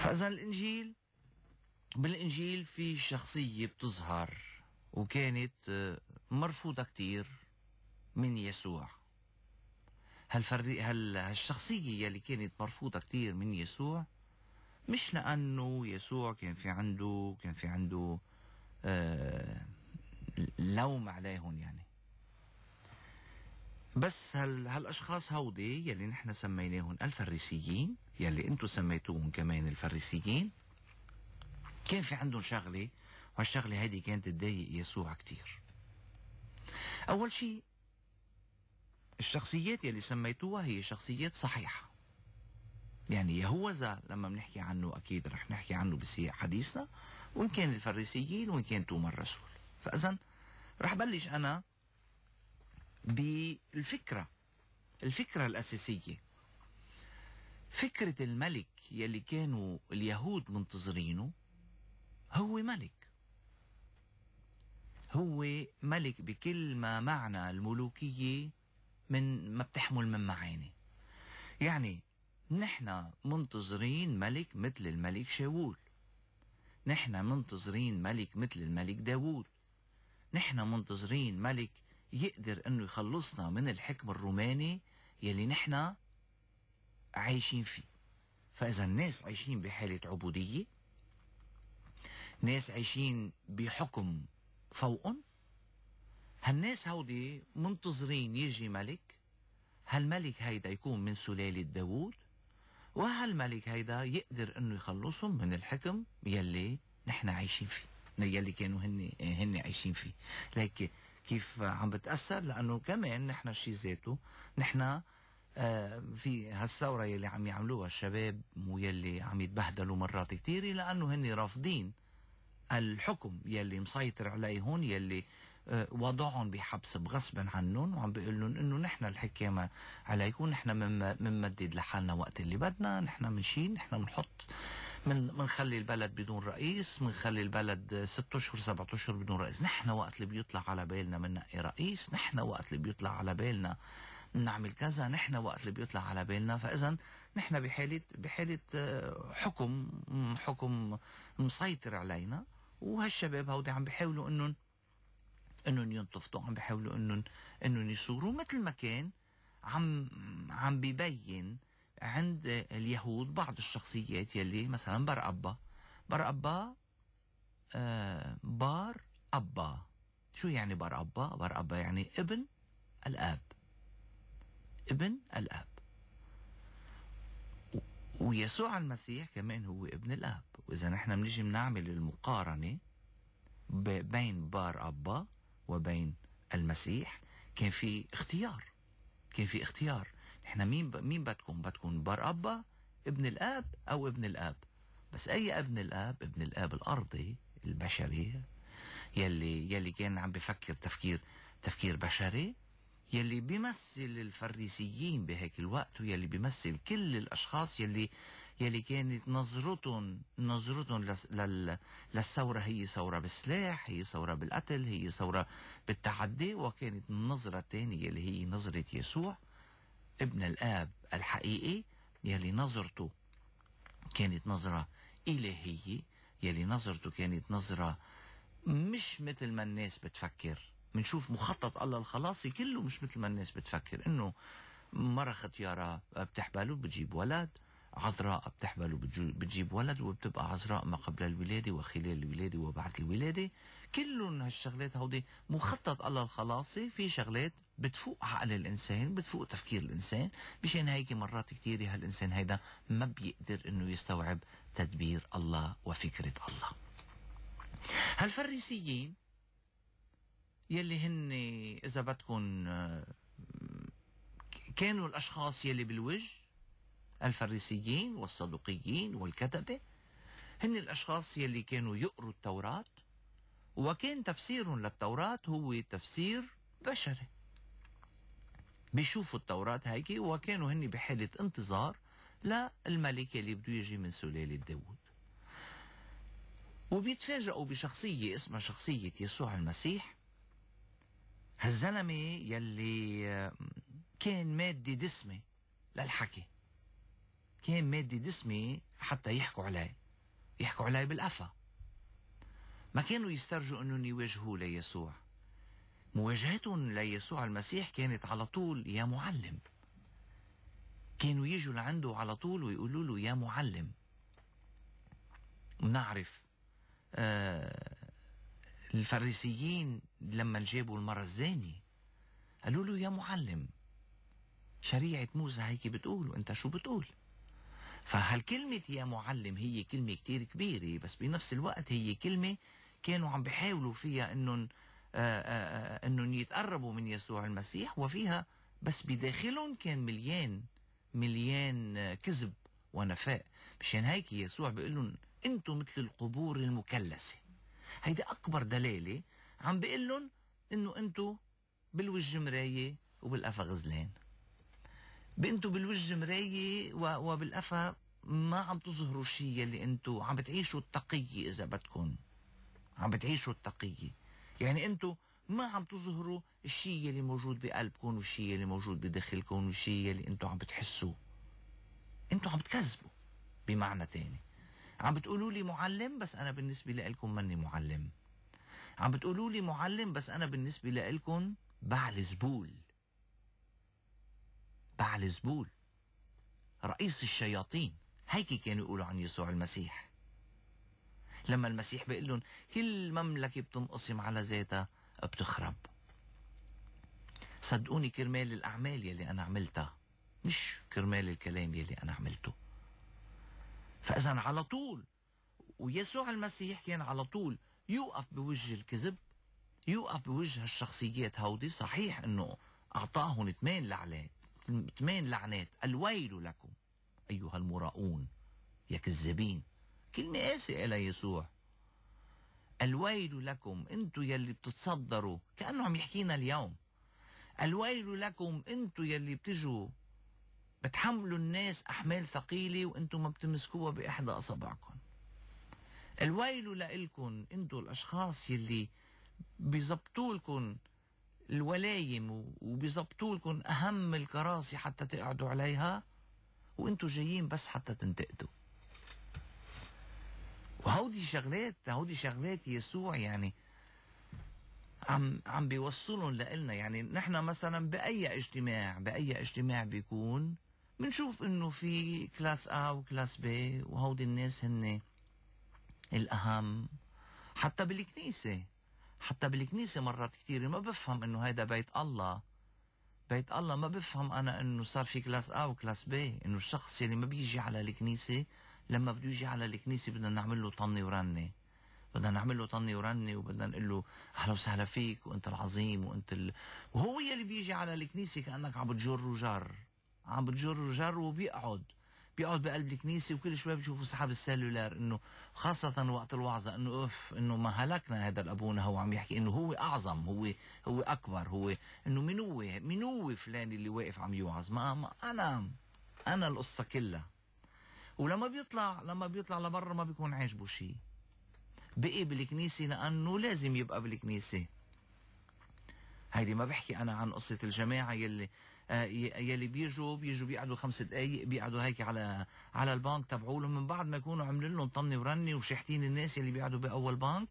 فاذا الانجيل بالانجيل في شخصيه بتظهر وكانت آه، مرفوضه كثير من يسوع هالفريق هال هالشخصيه يلي كانت مرفوضه كثير من يسوع مش لانه يسوع كان في عنده كان في عنده آه لوم عليهم يعني بس هال هالاشخاص هودي يلي نحن سميناهم الفريسيين يلي انتم سميتوهم كمان الفريسيين كان في عندهم شغلة وهالشغلة هيدي كانت تضايق يسوع كتير أول شيء الشخصيات يلي سميتوها هي شخصيات صحيحة يعني يهوذا لما بنحكي عنه أكيد رح نحكي عنه بسياق حديثنا وإن كان الفريسيين وإن كان توما الرسول فإذا رح بلش أنا بالفكرة الفكرة الأساسية فكرة الملك يلي كانوا اليهود منتظرينه هو ملك هو ملك بكل ما معنى الملوكية من ما بتحمل من معاني يعني نحن منتظرين ملك مثل الملك شاول نحن منتظرين ملك مثل الملك داوود نحن منتظرين ملك يقدر انه يخلصنا من الحكم الروماني يلي نحن عايشين فيه فإذا الناس عايشين بحالة عبودية ناس عايشين بحكم فوقهم هالناس هودي منتظرين يجي ملك هالملك هيدا يكون من سلالة داوود وهالملك هيدا يقدر انه يخلصهم من الحكم يلي نحن عايشين فيه يلي كانوا هن هن عايشين فيه لكن كيف عم بتاثر لانه كمان نحن الشيء ذاته نحن آه، في هالثوره يلي عم يعملوها الشباب ويلي عم يتبهدلوا مرات كثير لانه هن رافضين الحكم يلي مسيطر عليهم يلي آه، وضعهم بحبس بغصب عنهم وعم بيقول لهم انه نحن الحكامه عليكم نحن بنمدد لحالنا وقت اللي بدنا نحن بنشيل نحن بنحط من بنخلي البلد بدون رئيس بنخلي البلد ست اشهر سبعة اشهر بدون رئيس نحن وقت اللي بيطلع على بالنا من إيه رئيس نحن وقت اللي بيطلع على بالنا نعمل كذا نحن وقت اللي بيطلع على بالنا فاذا نحن بحاله بحاله آه، حكم حكم مسيطر علينا وهالشباب هودي عم بيحاولوا انهم انهم ينطفطوا عم بيحاولوا انهم انهم يصوروا مثل ما كان عم عم ببين عند اليهود بعض الشخصيات يلي مثلا بر أبا بر أبا آه بار أبا شو يعني بار أبا بار أبا يعني ابن الآب ابن الاب ويسوع المسيح كمان هو ابن الاب واذا نحن بنيجي بنعمل المقارنه بين بار ابا وبين المسيح كان في اختيار كان في اختيار نحن مين ب... مين بدكم بدكم بار ابا ابن الاب او ابن الاب بس اي ابن الاب ابن الاب الارضي البشري يلي يلي كان عم بفكر تفكير تفكير بشري يلي بيمثل الفريسيين بهيك الوقت ويلي بيمثل كل الاشخاص يلي يلي كانت نظرتهم نظرتهم لل للثوره هي ثوره بالسلاح هي ثوره بالقتل هي ثوره بالتعدي وكانت النظره الثانيه اللي هي نظره يسوع ابن الاب الحقيقي يلي نظرته كانت نظره الهيه يلي نظرته كانت نظره مش مثل ما الناس بتفكر بنشوف مخطط الله الخلاصي كله مش مثل ما الناس بتفكر انه مرة ختيارة بتحبل وبتجيب ولد عذراء بتحبل وبتجيب ولد وبتبقى عذراء ما قبل الولادة وخلال الولادة وبعد الولادة كلهم هالشغلات هودي مخطط الله الخلاصي في شغلات بتفوق عقل الانسان بتفوق تفكير الانسان مشان هيك مرات كثيره هالانسان هيدا ما بيقدر انه يستوعب تدبير الله وفكره الله هالفريسيين يلي هن اذا بدكم آه، كانوا الاشخاص يلي بالوج الفريسيين والصدوقيين والكتبه هن الاشخاص يلي كانوا يقروا التوراه وكان تفسيرهم للتوراه هو تفسير بشري بيشوفوا التوراة هيك وكانوا هن بحالة انتظار للملك اللي بده يجي من سلالة داوود وبيتفاجئوا بشخصية اسمها شخصية يسوع المسيح هالزلمه يلي كان مادي دسمه للحكي كان مادي دسمه حتى يحكوا عليه يحكوا عليه بالقفا ما كانوا يسترجوا انهم يواجهوه ليسوع مواجهتهم ليسوع المسيح كانت على طول يا معلم كانوا يجوا لعنده على طول ويقولوا له يا معلم نعرف آه الفريسيين لما جابوا المرة الزانية قالوا له يا معلم شريعة موسى هيك بتقول وانت شو بتقول فهالكلمة يا معلم هي كلمة كتير كبيرة بس بنفس الوقت هي كلمة كانوا عم بيحاولوا فيها انهم آه، آه، آه، انهم يتقربوا من يسوع المسيح وفيها بس بداخلهم كان مليان مليان كذب ونفاء مشان هيك يسوع بيقول لهم انتم مثل القبور المكلسه هيدي اكبر دلاله عم بيقول لهم انه انتو بالوجه مرايه وبالقفا غزلان انتو بالوجه مرايه وبالقفا ما عم تظهروا شيء يلي انتو عم بتعيشوا التقيه اذا بدكم عم بتعيشوا التقيه يعني انتو ما عم تظهروا الشيء يلي موجود بقلبكم والشيء يلي موجود بداخلكم والشيء يلي انتو عم بتحسوه انتو عم بتكذبوا بمعنى تاني عم بتقولوا لي معلم بس انا بالنسبه لكم ماني معلم عم بتقولوا لي معلم بس انا بالنسبه لكم بعل زبول بعل زبول رئيس الشياطين هيك كانوا يقولوا عن يسوع المسيح لما المسيح بيقول لهم كل مملكة بتنقسم على ذاتها بتخرب صدقوني كرمال الأعمال يلي أنا عملتها مش كرمال الكلام يلي أنا عملته فإذا على طول ويسوع المسيح كان على طول يوقف بوجه الكذب يوقف بوجه الشخصيات هودي صحيح انه اعطاهم ثمان لعنات ثمان لعنات الويل لكم ايها المراؤون يا كذابين كلمة قاسية إلى يسوع الويل لكم انتو يلي بتتصدروا كأنه عم يحكينا اليوم الويل لكم انتو يلي بتجوا بتحملوا الناس أحمال ثقيلة وانتو ما بتمسكوها بإحدى أصابعكم الويل لإلكن انتو الاشخاص يلي بيظبطوا لكم الولايم وبيظبطوا لكم اهم الكراسي حتى تقعدوا عليها وانتو جايين بس حتى تنتقدوا وهودي شغلات هودي شغلات يسوع يعني عم عم بيوصلهم لنا يعني نحن مثلا باي اجتماع باي اجتماع بيكون بنشوف انه في كلاس A وكلاس B وهودي الناس هن الأهم حتى بالكنيسة حتى بالكنيسة مرات كتير ما بفهم انه هيدا بيت الله بيت الله ما بفهم انا انه صار في كلاس A وكلاس B انه الشخص يلي ما بيجي على الكنيسة لما بده يجي على الكنيسة بدنا نعمل له طني ورنة بدنا نعمل له طني ورنة وبدنا نقول له اهلا وسهلا فيك وانت العظيم وانت ال... وهو يلي بيجي على الكنيسة كأنك عم بتجر وجر عم بتجر وجر وبيقعد بيقعد بقلب الكنيسه وكل شويه بيشوفوا سحاب السلولار انه خاصه وقت الوعظه انه اوف انه ما هلكنا هذا الابونا هو عم يحكي انه هو اعظم هو هو اكبر هو انه من هو من هو فلان اللي واقف عم يوعظ ما, ما انا انا القصه كلها ولما بيطلع لما بيطلع لبرا ما بيكون عاجبه شيء بقي بالكنيسه لانه لازم يبقى بالكنيسه هيدي ما بحكي انا عن قصه الجماعه يلي آه، يلي بيجوا بيجوا بيقعدوا خمس دقائق بيقعدوا هيك على على البنك تبعولهم من بعد ما يكونوا عاملين لهم طني ورني وشحتين الناس يلي بيقعدوا باول بنك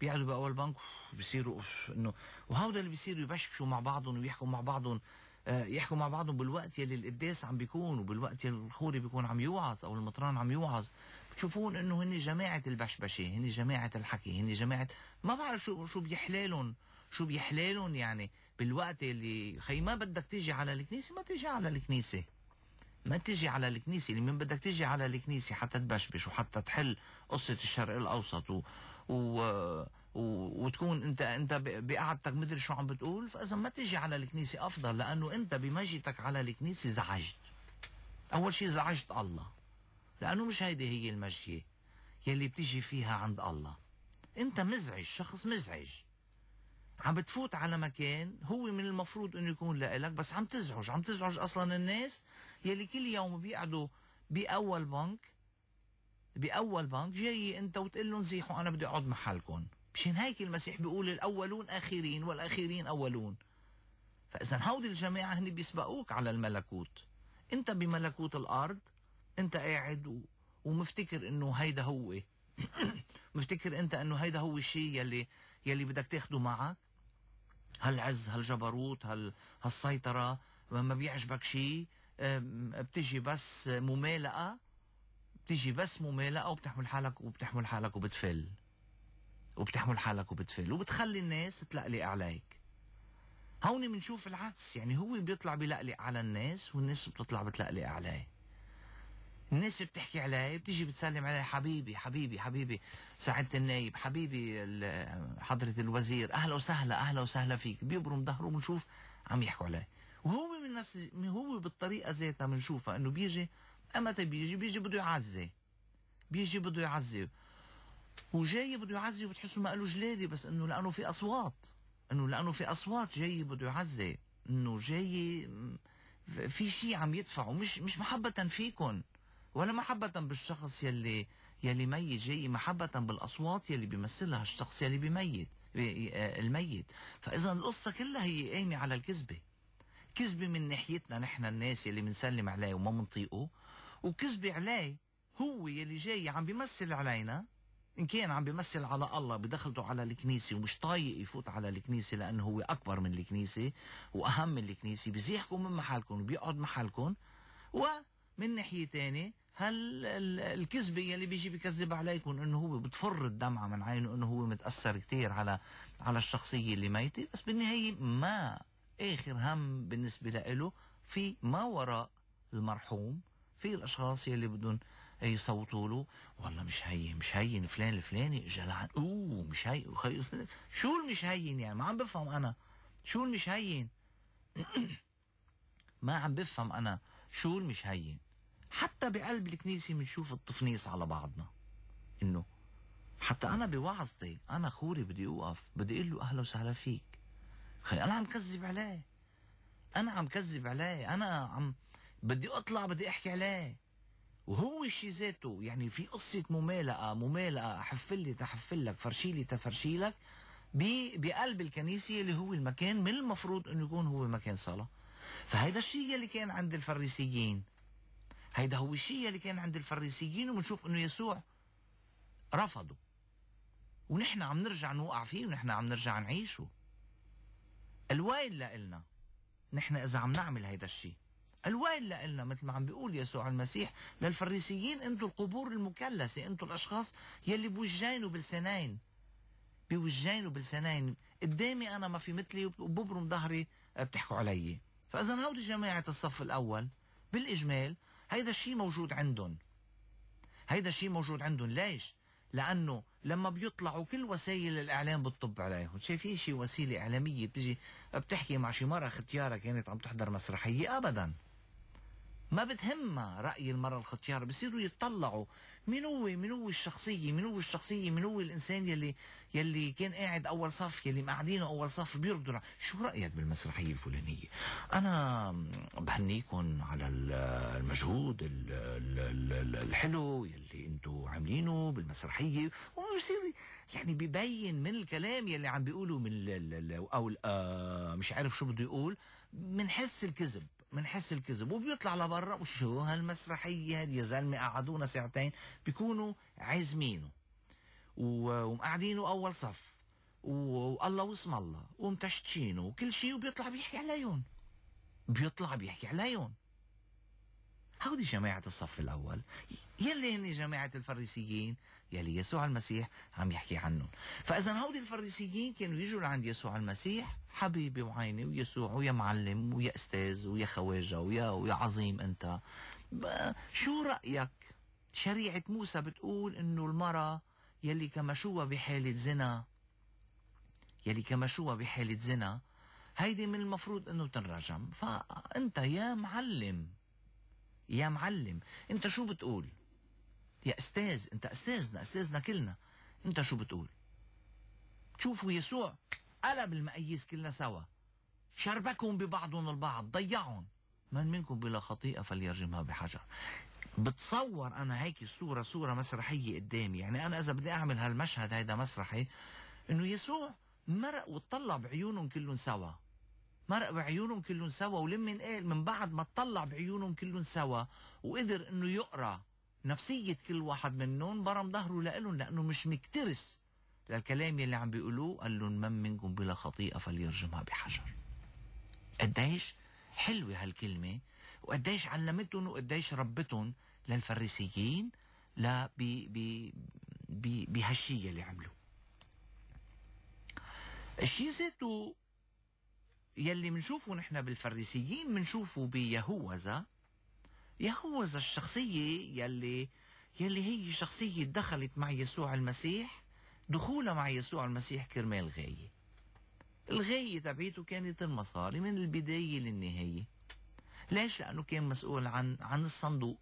بيقعدوا باول بنك بصيروا انه وهودا اللي بيصيروا يبشبشوا مع بعضهم ويحكوا مع بعضهم آه، يحكوا مع بعضهم بالوقت يلي القداس عم بيكون وبالوقت يلي الخوري بيكون عم يوعظ او المطران عم يوعظ بتشوفون انه هن جماعه البشبشه هن جماعه الحكي هن جماعه ما بعرف شو شو بيحلالهم شو بيحلالهم يعني بالوقت اللي خي ما بدك تيجي على الكنيسه ما تيجي على الكنيسه ما تيجي على الكنيسة لمن يعني بدك تيجي على الكنيسة حتى تبشبش وحتى تحل قصة الشرق الأوسط و... و... و... وتكون انت انت بقعدتك مدري شو عم بتقول فاذا ما تيجي على الكنيسة افضل لانه انت بمجيتك على الكنيسة زعجت اول شيء زعجت الله لانه مش هيدي هي المجية يلي بتيجي فيها عند الله انت مزعج شخص مزعج عم بتفوت على مكان هو من المفروض انه يكون لك بس عم تزعج عم تزعج اصلا الناس يلي كل يوم بيقعدوا باول بنك باول بنك جاي انت وتقول لهم زيحوا انا بدي اقعد محلكم مشان هيك المسيح بيقول الاولون اخرين والاخرين اولون فاذا هودي الجماعه هن بيسبقوك على الملكوت انت بملكوت الارض انت قاعد و... ومفتكر انه هيدا هو مفتكر انت انه هيدا هو الشيء يلي يلي بدك تاخده معك هالعز هالجبروت هال هالسيطرة ما بيعجبك شيء بتجي بس ممالقه بتجي بس ممالقه وبتحمل حالك وبتحمل حالك وبتفل وبتحمل حالك وبتفل وبتخلي الناس تلقلق عليك هون بنشوف العكس يعني هو بيطلع بلقلق على الناس والناس بتطلع بتلقلق عليه الناس بتحكي عليه بتيجي بتسلم عليه حبيبي حبيبي حبيبي سعاده النايب حبيبي حضره الوزير اهلا وسهلا اهلا وسهلا فيك بيبرم ظهره بنشوف عم يحكوا عليه وهو من نفس هو بالطريقه ذاتها بنشوفها انه بيجي امتى بيجي بيجي بده يعزي بيجي بده يعزي وجاي بده يعزي وبتحسه ما قالوا جلادي بس انه لانه في اصوات انه لانه في اصوات جاي بده يعزي انه جاي في شيء عم يدفعه مش مش محبه فيكم ولا محبة بالشخص يلي يلي ميت جاي محبة بالأصوات يلي بيمثلها الشخص يلي بميت آه، الميت فإذا القصة كلها هي قايمة على الكذبة كذبة من ناحيتنا نحن الناس يلي بنسلم عليه وما منطيقه وكذبة عليه هو يلي جاي عم بيمثل علينا إن كان عم بيمثل على الله بدخلته على الكنيسة ومش طايق يفوت على الكنيسة لأنه هو أكبر من الكنيسة وأهم من الكنيسة بزيحكم من محلكم وبيقعد محلكم و من ناحيه ثانيه هل الكذبه يلي بيجي بيكذب عليكم انه هو بتفر الدمعه من عينه انه هو متاثر كثير على على الشخصيه اللي ميته بس بالنهايه ما اخر هم بالنسبه له في ما وراء المرحوم في الاشخاص يلي بدهم يصوتوا له والله مش هين مش هين فلان الفلاني اجى لعن اوه مش هين شو المش هين يعني ما عم بفهم انا شو المش هين ما عم بفهم انا شو المش هين حتى بقلب الكنيسة بنشوف التفنيص على بعضنا انه حتى انا بوعظتي انا خوري بدي اوقف بدي اقول له اهلا وسهلا فيك خي انا عم كذب عليه انا عم كذب عليه انا عم بدي اطلع بدي احكي عليه وهو الشيء ذاته يعني في قصة ممالقة ممالقة حفلي تحفلك فرشيلي تفرشيلك بقلب الكنيسة اللي هو المكان من المفروض انه يكون هو مكان صلاة فهيدا الشيء اللي كان عند الفريسيين هيدا هو الشيء اللي كان عند الفريسيين وبنشوف انه يسوع رفضه ونحن عم نرجع نوقع فيه ونحن عم نرجع نعيشه الويل لإلنا نحن إذا عم نعمل هيدا الشيء الويل لإلنا مثل ما عم بيقول يسوع المسيح للفريسيين انتوا القبور المكلسة انتوا الأشخاص يلي بوجين وبلسانين بوجين وبلسانين قدامي أنا ما في مثلي وببرم ظهري بتحكوا علي فإذا هودي جماعة الصف الأول بالإجمال هيدا الشيء موجود عندهم هيدا الشيء موجود عندهم ليش لانه لما بيطلعوا كل وسائل الاعلام بتطب عليهم شايفين شي وسيله اعلاميه بتجي بتحكي مع شي مره ختياره كانت عم تحضر مسرحيه ابدا ما بتهمها راي المراه الختياره بصيروا يتطلعوا هو من هو الشخصية هو الشخصية هو الإنسان يلي يلي كان قاعد أول صف يلي مقعدينه أول صف بيرضوا شو رأيك بالمسرحية الفلانية أنا بهنيكم على المجهود الحلو يلي أنتم عاملينه بالمسرحية وبصير يعني ببين من الكلام يلي عم بيقولوا من أو آه، مش عارف شو بده يقول بنحس الكذب منحس الكذب وبيطلع لبرا وشو هالمسرحيه دي يا زلمه قعدونا ساعتين بيكونوا عازمينه ومقعدينه اول صف والله واسم الله ومتشتشينه وكل شيء وبيطلع بيحكي عليهم بيطلع بيحكي عليهم هودي جماعة الصف الأول يلي هن جماعة الفريسيين يلي يسوع المسيح عم يحكي عنهم فاذا هودي الفريسيين كانوا يجوا لعند يسوع المسيح حبيبي وعيني ويسوع ويا معلم ويا استاذ ويا خواجه ويا ويا عظيم انت شو رايك شريعه موسى بتقول انه المراه يلي كمشوها بحاله زنا يلي كمشوها بحاله زنا هيدي من المفروض انه تنرجم فانت يا معلم يا معلم انت شو بتقول يا استاذ انت استاذنا استاذنا كلنا انت شو بتقول شوفوا يسوع قلب المقاييس كلنا سوا شربكم ببعضهم البعض ضيعهم من منكم بلا خطيئة فليرجمها بحجر بتصور أنا هيك الصورة صورة مسرحية قدامي يعني أنا إذا بدي أعمل هالمشهد هيدا مسرحي إنه يسوع مرق وطلع بعيونهم كلهم سوا مرق بعيونهم كلهم سوا ولمن قال من بعد ما طلع بعيونهم كلهم سوا وقدر إنه يقرأ نفسية كل واحد منهم برم ظهره لإلهم لأنه مش مكترس للكلام يلي عم بيقولوه قال لهم من منكم بلا خطيئة فليرجمها بحجر قديش حلوة هالكلمة وقديش علمتهم وقديش ربتهم للفريسيين لا بهالشيء اللي عملوه الشيء ذاته يلي منشوفه نحن بالفريسيين منشوفه بيهوذا يهوذا الشخصية يلي يلي هي شخصية دخلت مع يسوع المسيح دخولها مع يسوع المسيح كرمال غاية الغاية تبعيته كانت المصاري من البداية للنهاية ليش؟ لأنه كان مسؤول عن عن الصندوق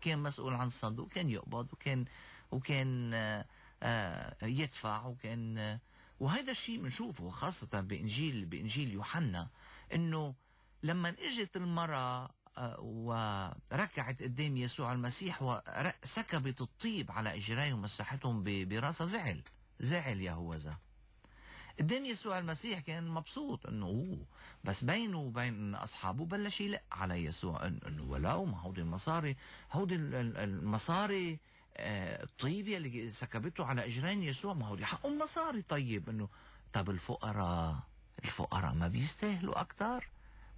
كان مسؤول عن الصندوق كان يقبض وكان وكان آآ آه، آآ آه، يدفع وكان آه، وهذا الشيء بنشوفه خاصة بإنجيل بإنجيل يوحنا إنه لما اجت المرأة وركعت قدام يسوع المسيح وسكبت الطيب على اجريه ومسحتهم براسها زعل زعل يا يهوذا قدام يسوع المسيح كان مبسوط انه أوه. بس بينه وبين اصحابه بلش يلق على يسوع انه ولو ما هودي المصاري هودي المصاري آه، الطيبه اللي سكبته على اجرين يسوع ما هودي حقهم مصاري طيب انه طب الفقراء الفقراء ما بيستاهلوا اكثر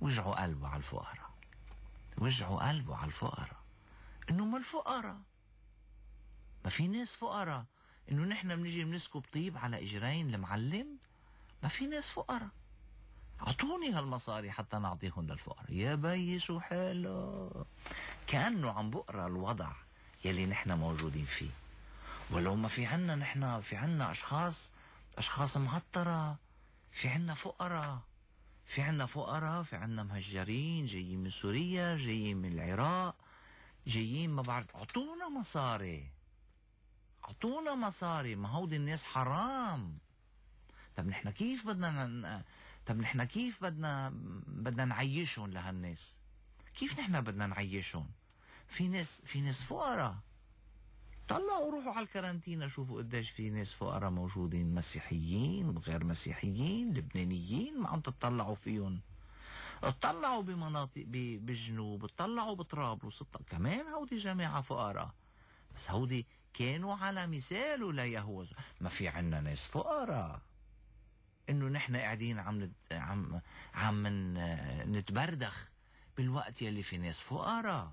وجعوا قلبه على الفقراء وجعوا قلبه على الفقراء انه ما الفقراء ما في ناس فقراء انه نحن بنيجي بنسكب طيب على اجرين المعلم ما في ناس فقراء اعطوني هالمصاري حتى نعطيهم للفقراء يا بي شو حلو كانه عم بقرا الوضع يلي نحن موجودين فيه ولو ما في عنا نحن في عنا اشخاص اشخاص مهطره في عنا فقراء في عنا فقراء في عنا مهجرين جايين من سوريا جايين من العراق جايين ما بعرف اعطونا مصاري اعطونا مصاري ما هودي الناس حرام طب نحن كيف بدنا ن... طب نحن كيف بدنا بدنا نعيشهم لهالناس كيف نحن بدنا نعيشهم في ناس في ناس فقراء طلعوا روحوا على الكارانتينا شوفوا قديش في ناس فقراء موجودين مسيحيين غير مسيحيين لبنانيين ما عم تطلعوا فيهم اطلعوا بمناطق بالجنوب اطلعوا بطرابلس كمان هودي جماعة فقراء بس هودي كانوا على مثاله ليهوذا ما في عنا ناس فقراء انه نحن قاعدين عم نت... عم عم نتبردخ بالوقت يلي في ناس فقراء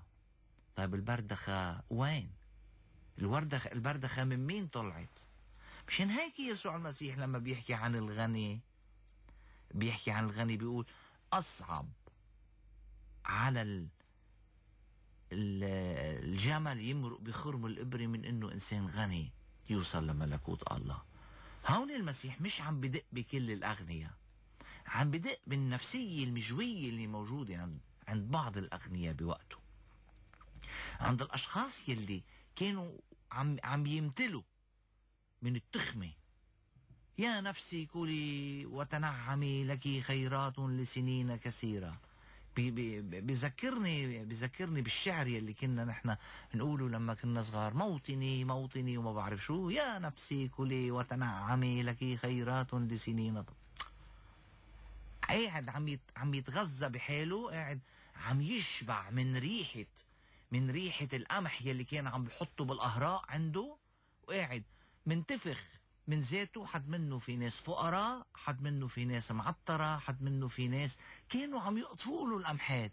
طيب البردخه وين؟ الوردة البردخة من مين طلعت مشان هيك يسوع المسيح لما بيحكي عن الغني بيحكي عن الغني بيقول أصعب على الجمل يمرق بخرم الإبرة من إنه إنسان غني يوصل لملكوت الله هون المسيح مش عم بدق بكل الأغنياء عم بدق بالنفسية المجوية اللي موجودة عند عند بعض الأغنياء بوقته عند الأشخاص يلي كانوا عم عم يمتلوا من التخمه يا نفسي كلي وتنعمي لك خيرات لسنين كثيرة بذكرني بذكرني بالشعر يلي كنا نحن نقوله لما كنا صغار موطني موطني وما بعرف شو يا نفسي كلي وتنعمي لك خيرات لسنين قاعد عم عم يتغذى بحاله قاعد عم يشبع من ريحه من ريحه القمح يلي كان عم بحطه بالاهراء عنده وقاعد منتفخ من ذاته حد منه في ناس فقراء حد منه في ناس معطرة حد منه في ناس كانوا عم يقطفوا له الأمحات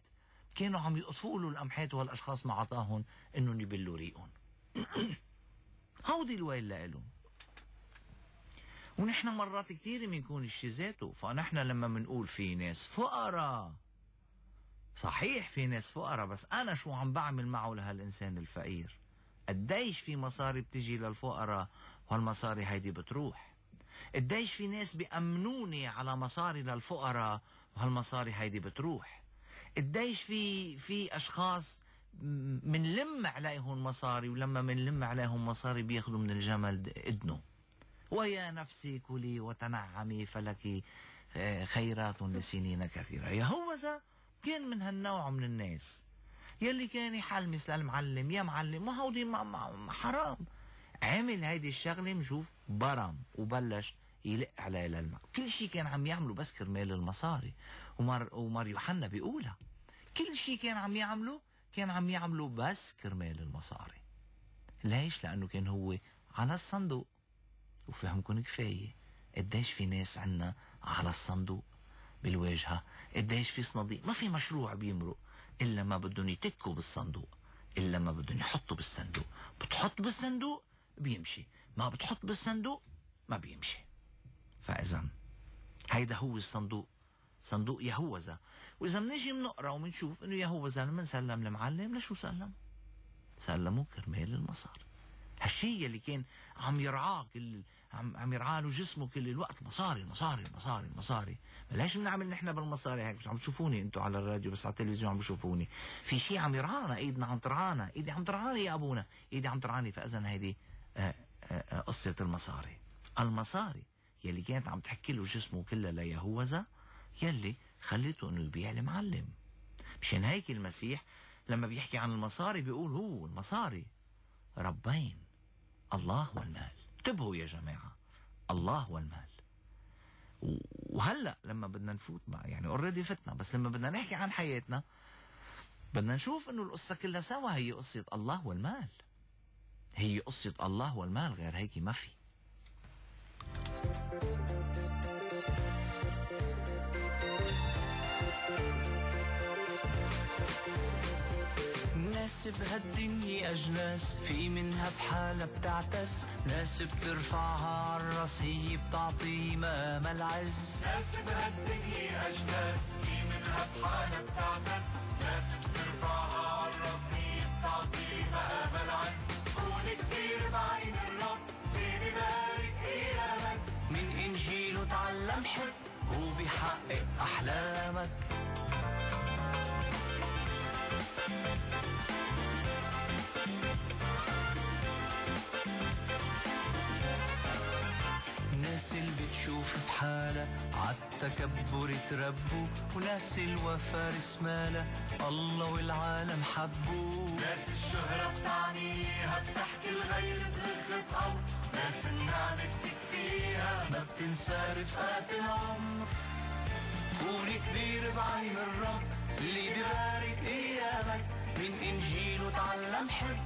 كانوا عم يقطفوا له الأمحات وهالأشخاص ما عطاهم إنهم يبلوا ريقهم هودي الويل لإلهم ونحن مرات كثير بنكون الشي ذاته فنحن لما بنقول في ناس فقراء صحيح في ناس فقراء بس انا شو عم بعمل معه لهالانسان الفقير قديش في مصاري بتجي للفقراء وهالمصاري هيدي بتروح قديش في ناس بيأمنوني على مصاري للفقراء وهالمصاري هيدي بتروح قديش في في اشخاص منلم عليهم مصاري ولما منلم عليهم مصاري بياخذوا من الجمل ادنه ويا نفسي كلي وتنعمي فلك آه، خيرات لسنين كثيرة يا هو ذا كان من هالنوع من الناس يلي كان يحلمس للمعلم يا معلم ما هودي ما, ما حرام عمل هيدي الشغلة مشوف برم وبلش يلق عليها للماء كل شيء كان عم يعمله بس كرمال المصاري ومر, ومر يوحنا بيقولها كل شيء كان عم يعمله كان عم يعمله بس كرمال المصاري ليش لأنه كان هو على الصندوق وفهمكم كفاية قديش في ناس عنا على الصندوق بالواجهة قديش في صناديق ما في مشروع بيمرق إلا ما بدهم يتكوا بالصندوق إلا ما بدهم يحطوا بالصندوق بتحط بالصندوق بيمشي ما بتحط بالصندوق ما بيمشي فإذا هيدا هو الصندوق صندوق يهوذا وإذا بنجي بنقرا وبنشوف إنه يهوذا لما سلم المعلم لشو سلم سلمه كرمال المصاري هالشيء اللي كان عم يرعاه كل عم عم يرعى جسمه كل الوقت مصاري مصاري مصاري مصاري ليش بنعمل نحن بالمصاري هيك مش عم تشوفوني انتم على الراديو بس على التلفزيون عم بشوفوني في شيء عم يرعانا ايدنا عم ترعانا ايدي عم ترعاني يا ابونا ايدي عم ترعاني فاذا هيدي آه، آه، آه، قصه المصاري المصاري يلي كانت عم تحكي له جسمه كلها ليهوذا يلي خليته انه يبيع المعلم مشان هيك المسيح لما بيحكي عن المصاري بيقول هو المصاري ربين الله والمال انتبهوا يا جماعة الله والمال وهلا لما بدنا نفوت مع يعني اوريدي فتنا بس لما بدنا نحكي عن حياتنا بدنا نشوف انه القصة كلها سوا هي قصة الله والمال هي قصة الله والمال غير هيك ما في ناس بهالدنيا أجناس في منها بحالها بتعتس ناس بترفعها على الراس هي بتعطي مقام العز ناس بهالدنيا أجناس في منها بحالها بتعتس ناس بترفعها على الراس هي بتعطي مقام العز كون كتير بعين الرب في ببارك ايامك من إنجيله تعلم حب وبيحقق أحلامك Thank you. حالة عالتكبر تربوا وناس الوفا رسمالة الله والعالم حبوا ناس الشهرة بتعنيها بتحكي الغير برخة أمر ناس النعمة بتكفيها ما بتنسى رفقات العمر كوني كبير بعين الرب اللي بيبارك ايامك من انجيله تعلم حب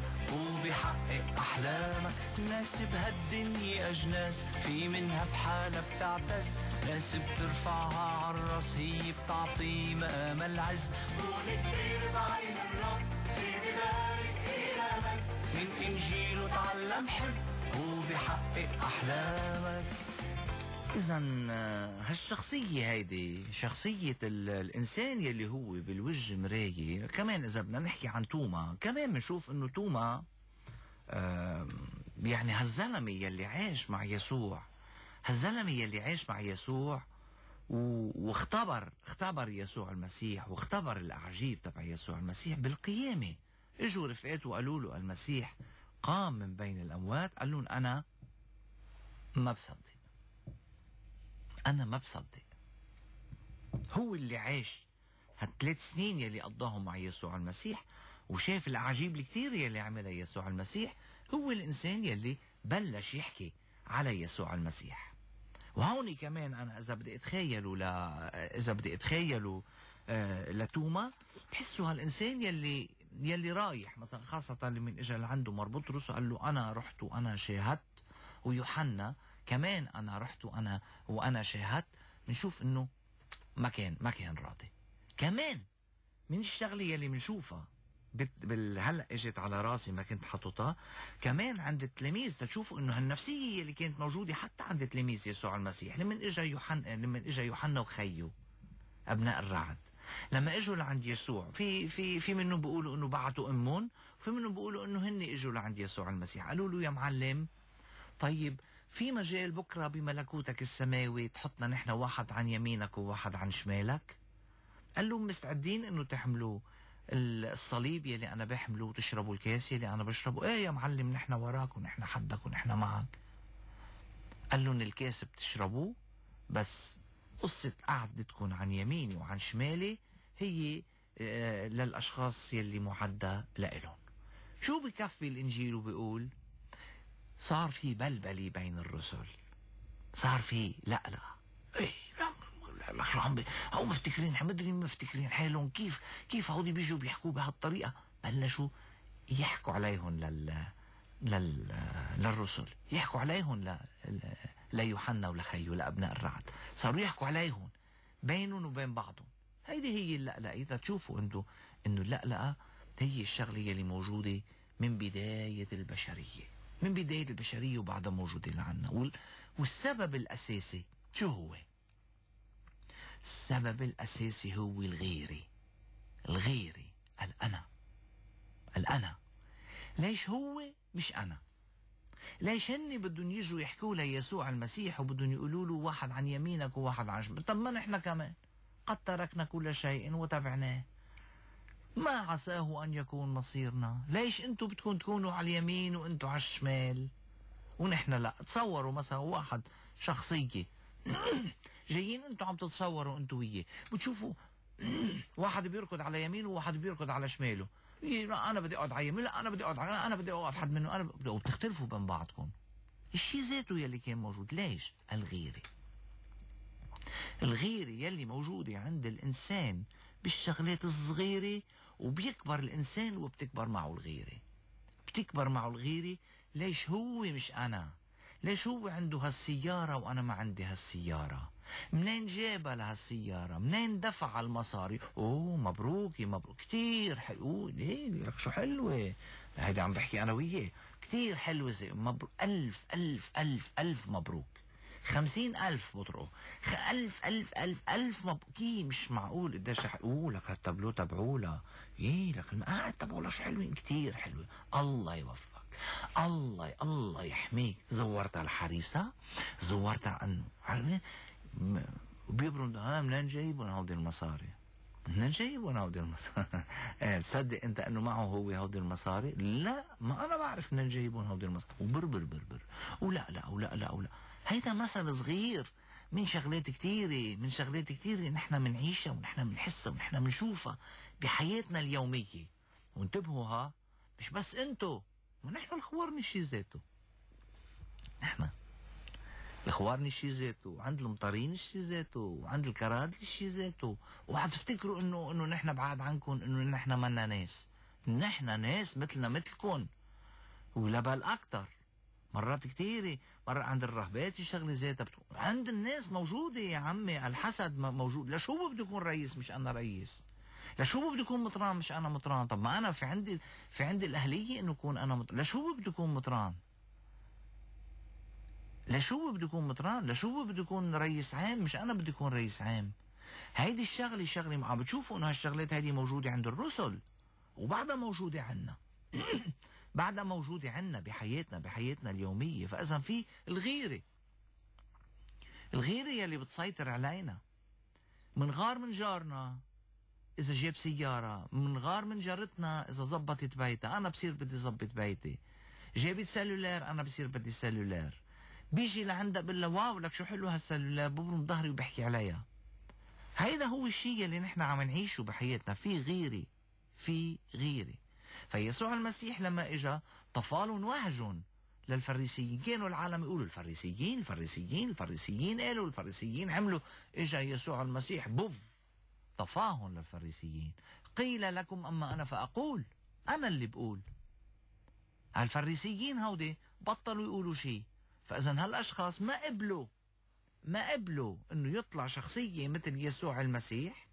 بحقق أحلامك ناس بهالدنيا أجناس في منها بحالها بتعتز ناس بترفعها عالراس هي بتعطي مقام العز كون كبير بعين الرب في ببارك إلهك من إنجيله تعلم حب وبحقق أحلامك اذا هالشخصيه هيدي شخصيه الانسان يلي هو بالوجه مرايه كمان اذا بدنا نحكي عن توما كمان بنشوف انه توما يعني هالزلمه يلي عاش مع يسوع هالزلمه يلي عاش مع يسوع واختبر اختبر يسوع المسيح واختبر الاعجيب تبع يسوع المسيح بالقيامه اجوا رفقاته وقالوا له المسيح قام من بين الاموات قال لهم انا ما بصدق انا ما بصدق هو اللي عاش هالثلاث سنين يلي قضاهم مع يسوع المسيح وشاف العجيب الكثير يلي عمله يسوع المسيح هو الإنسان يلي بلش يحكي على يسوع المسيح وهون كمان أنا إذا بدي أتخيله ل... إذا بدي أتخيله آه، لتوما بحسه هالإنسان يلي يلي رايح مثلا خاصة لمن اجى لعنده مربوط روس قال له أنا رحت وأنا شاهدت ويوحنا كمان أنا رحت وأنا وأنا شاهدت بنشوف إنه ما كان ما كان راضي كمان من الشغلة يلي بنشوفها هلا اجت على راسي ما كنت حاططها كمان عند التلاميذ تشوفوا انه هالنفسيه اللي كانت موجوده حتى عند تلاميذ يسوع المسيح لما يعني اجى يوحنا لما اجى يوحنا وخيه ابناء الرعد لما اجوا لعند يسوع في في في منهم بيقولوا انه بعتوا امهم في منهم بيقولوا انه هن اجوا لعند يسوع المسيح قالوا له يا معلم طيب في مجال بكره بملكوتك السماوي تحطنا نحن واحد عن يمينك وواحد عن شمالك قال لهم مستعدين انه تحملوه الصليب يلي انا بحمله وتشربوا الكاس يلي انا بشربه ايه يا معلم نحن وراك ونحن حدك ونحن معك قال لهم الكاس بتشربوه بس قصة قعدتكم عن يميني وعن شمالي هي آه، للأشخاص يلي معدة لإلهم شو بكفي الإنجيل وبيقول صار في بلبلة بين الرسل صار في لا ايه نعم. شو عم هو مفتكرين مدري مفتكرين حالهم كيف كيف هودي بيجوا بيحكوا بهالطريقه بلشوا يحكوا عليهم لل لل... للرسل يحكوا عليهم ل... ليوحنا ولخيه لابناء الرعد صاروا يحكوا عليهم بينهم وبين بعضهم هيدي هي اللقلقه اذا تشوفوا انتو انه اللقلقه هي الشغله اللي موجوده من بدايه البشريه من بدايه البشريه وبعدها موجوده لعنا والسبب الاساسي شو هو؟ السبب الأساسي هو الغيري الغيري الأنا الأنا ليش هو مش أنا ليش هن بدهم يجوا يحكوا ليسوع المسيح وبدهم يقولوا له واحد عن يمينك وواحد عن شمالك طب ما نحن كمان قد تركنا كل شيء وتبعناه ما عساه أن يكون مصيرنا ليش أنتم بدكم تكونوا على اليمين وأنتم على الشمال ونحن لا تصوروا مثلا واحد شخصية جايين انتوا عم تتصوروا انتوا وياه بتشوفوا واحد بيركض على يمينه وواحد بيركض على شماله إيه، انا بدي اقعد على يمين لا انا بدي اقعد على انا بدي اوقف حد منه انا بدي وبتختلفوا بين بعضكم الشيء ذاته يلي كان موجود ليش الغيره الغيره يلي موجوده عند الانسان بالشغلات الصغيره وبيكبر الانسان وبتكبر معه الغيره بتكبر معه الغيره ليش هو مش انا ليش هو عنده هالسياره وانا ما عندي هالسياره منين جابها لهالسيارة منين دفع المصاري اوه مبروك مبروك كتير حلو ليه لك شو حلوة هيدا عم بحكي انا وياه كتير حلوة زي مبروك الف الف الف الف مبروك خمسين ألف بطرقه ألف ألف ألف ألف مبكي مش معقول قديش حقوه لك هالتابلو تبعولا ايه لك المقاعد آه، تبعولا شو حلوين كتير حلوة الله يوفقك الله الله يحميك زورت على الحريسة زورت عن وبيبرد اه منين جايبون هودي المصاري منين جايبون هودي المصاري ايه تصدق انت انه معه هو هودي المصاري لا ما انا بعرف منين جايبون هودي المصاري وبربر بربر ولا لا ولا لا ولا هيدا مثل صغير من شغلات كثيرة من شغلات كثيرة نحن بنعيشها ونحن بنحسها ونحن بنشوفها بحياتنا اليومية وانتبهوا ها مش بس انتو ونحن الخوار مش ذاته نحن الخوارني شي ذاته وعند المطرين شي ذاته وعند الكرادل شي ذاته وحتفتكروا انه انه نحن بعاد عنكم انه نحن منا ناس نحن ناس مثلنا مثلكم ولا بل اكثر مرات كثيرة مرة عند الرهبات الشغلة ذاتها عند الناس موجودة يا عمي الحسد موجود لشو بده يكون رئيس مش أنا رئيس لشو بده يكون مطران مش أنا مطران طب ما أنا في عندي في عندي الأهلية إنه أكون أنا مطران لشو بده يكون مطران لشو بده يكون مطران لشو بده يكون رئيس عام مش انا بدي اكون رئيس عام هيدي الشغله شغله عم بتشوفوا انه هالشغلات هيدي موجوده عند الرسل وبعدها موجوده عنا بعدها موجوده عنا بحياتنا بحياتنا اليوميه فاذا في الغيره الغيره يلي بتسيطر علينا غار من جارنا اذا جاب سياره غار من جارتنا اذا زبطت بيتها انا بصير بدي زبط بيتي جابت سلولار انا بصير بدي سلولار بيجي لعندها بقول لها واو لك شو حلو هسا ببرم ظهري وبحكي عليها هيدا هو الشيء اللي نحن عم نعيشه بحياتنا في غيره في غيره فيسوع المسيح لما اجى طفال وهج للفريسيين كانوا العالم يقولوا الفريسيين الفريسيين الفريسيين قالوا الفريسيين عملوا اجى يسوع المسيح بوف طفاهم للفريسيين قيل لكم اما انا فاقول انا اللي بقول الفريسيين هودي بطلوا يقولوا شيء فاذا هالاشخاص ما قبلوا ما قبلوا انه يطلع شخصيه مثل يسوع المسيح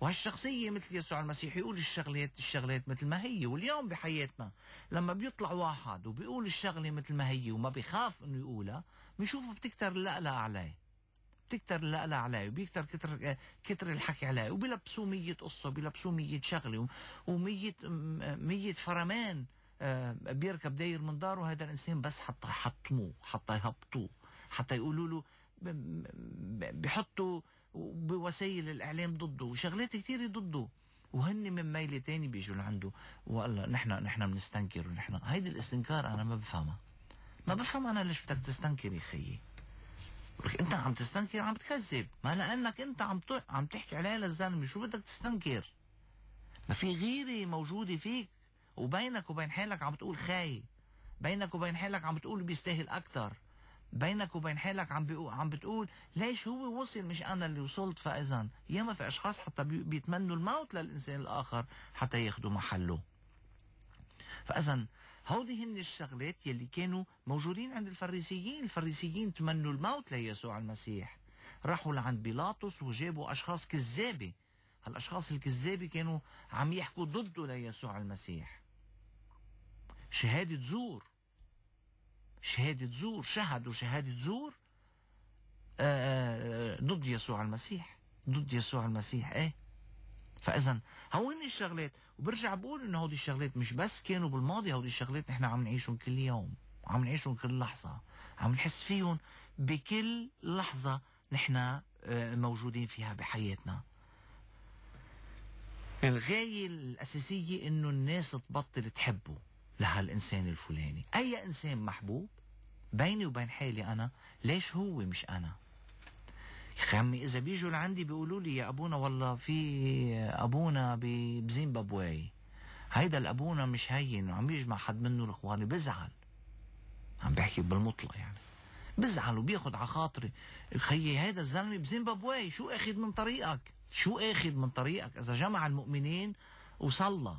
وهالشخصية مثل يسوع المسيح يقول الشغلات الشغلات مثل ما هي واليوم بحياتنا لما بيطلع واحد وبيقول الشغلة مثل ما هي وما بيخاف انه يقولها بنشوفه بتكتر اللقلق عليه بتكتر اللقلق عليه وبيكتر كتر كتر الحكي عليه وبيلبسوا مية قصة وبيلبسوا مية شغلة ومية مية فرمان آه، بيركب داير من داره هذا الانسان بس حتى يحطموه حتى يهبطوه حتى يقولوا له بيحطوا بوسائل الاعلام ضده وشغلات كثيره ضده وهن من ميلة تاني بيجوا لعنده والله نحن نحن بنستنكر ونحن هيدي الاستنكار انا ما بفهمها ما بفهم انا ليش بدك تستنكر يا خيي انت عم تستنكر عم تكذب ما لانك انت عم عم تحكي عليها للزلمه شو بدك تستنكر ما في غيره موجوده فيك وبينك وبين حالك عم بتقول خايب بينك وبين حالك عم بتقول بيستاهل اكثر بينك وبين حالك عم عم بتقول ليش هو وصل مش انا اللي وصلت فاذا ياما في اشخاص حتى بيتمنوا الموت للانسان الاخر حتى ياخذوا محله فاذا هودي هن الشغلات يلي كانوا موجودين عند الفريسيين الفريسيين تمنوا الموت ليسوع المسيح راحوا لعند بيلاطس وجابوا اشخاص كذابه هالاشخاص الكذابه كانوا عم يحكوا ضده ليسوع المسيح شهادة زور شهادة زور شهدوا شهادة زور آه، آه، ضد يسوع المسيح ضد يسوع المسيح ايه فاذا هون الشغلات وبرجع بقول انه هودي الشغلات مش بس كانوا بالماضي هودي الشغلات نحن عم نعيشهم كل يوم عم نعيشهم كل لحظة عم نحس فيهم بكل لحظة نحن آه، موجودين فيها بحياتنا الغاية الأساسية إنه الناس تبطل تحبه لهالإنسان الفلاني أي إنسان محبوب بيني وبين حالي أنا ليش هو مش أنا عمي إذا بيجوا لعندي بيقولوا لي يا أبونا والله في أبونا بزيمبابوي هيدا الأبونا مش هين وعم يجمع حد منه الإخواني بزعل عم بحكي بالمطلق يعني بزعل وبياخد على خاطري خيي هيدا الزلمه بزيمبابوي شو اخذ من طريقك؟ شو اخذ من طريقك؟ اذا جمع المؤمنين وصلى